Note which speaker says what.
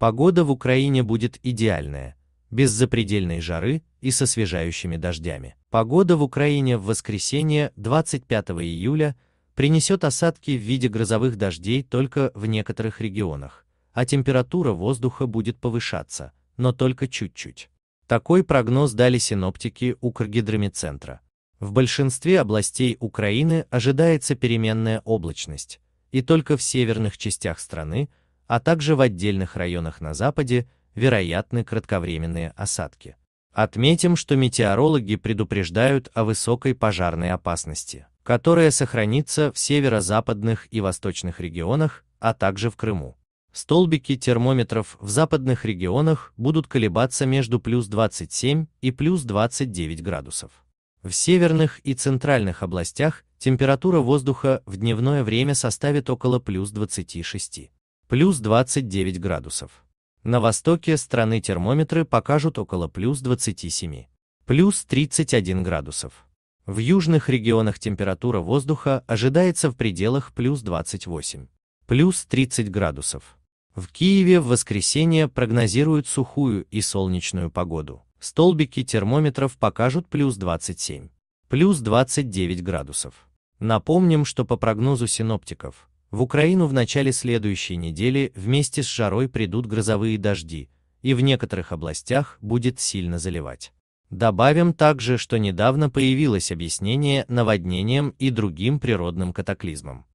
Speaker 1: Погода в Украине будет идеальная, без запредельной жары и со свежающими дождями. Погода в Украине в воскресенье 25 июля принесет осадки в виде грозовых дождей только в некоторых регионах, а температура воздуха будет повышаться, но только чуть-чуть. Такой прогноз дали синоптики Укргидромедцентра. В большинстве областей Украины ожидается переменная облачность, и только в северных частях страны а также в отдельных районах на западе вероятны кратковременные осадки. Отметим, что метеорологи предупреждают о высокой пожарной опасности, которая сохранится в северо-западных и восточных регионах, а также в Крыму. Столбики термометров в западных регионах будут колебаться между плюс 27 и плюс 29 градусов. В северных и центральных областях температура воздуха в дневное время составит около плюс 26 плюс 29 градусов. На востоке страны термометры покажут около плюс 27, плюс 31 градусов. В южных регионах температура воздуха ожидается в пределах плюс 28, плюс 30 градусов. В Киеве в воскресенье прогнозируют сухую и солнечную погоду. Столбики термометров покажут плюс 27, плюс 29 градусов. Напомним, что по прогнозу синоптиков, в Украину в начале следующей недели вместе с жарой придут грозовые дожди, и в некоторых областях будет сильно заливать. Добавим также, что недавно появилось объяснение наводнениям и другим природным катаклизмам.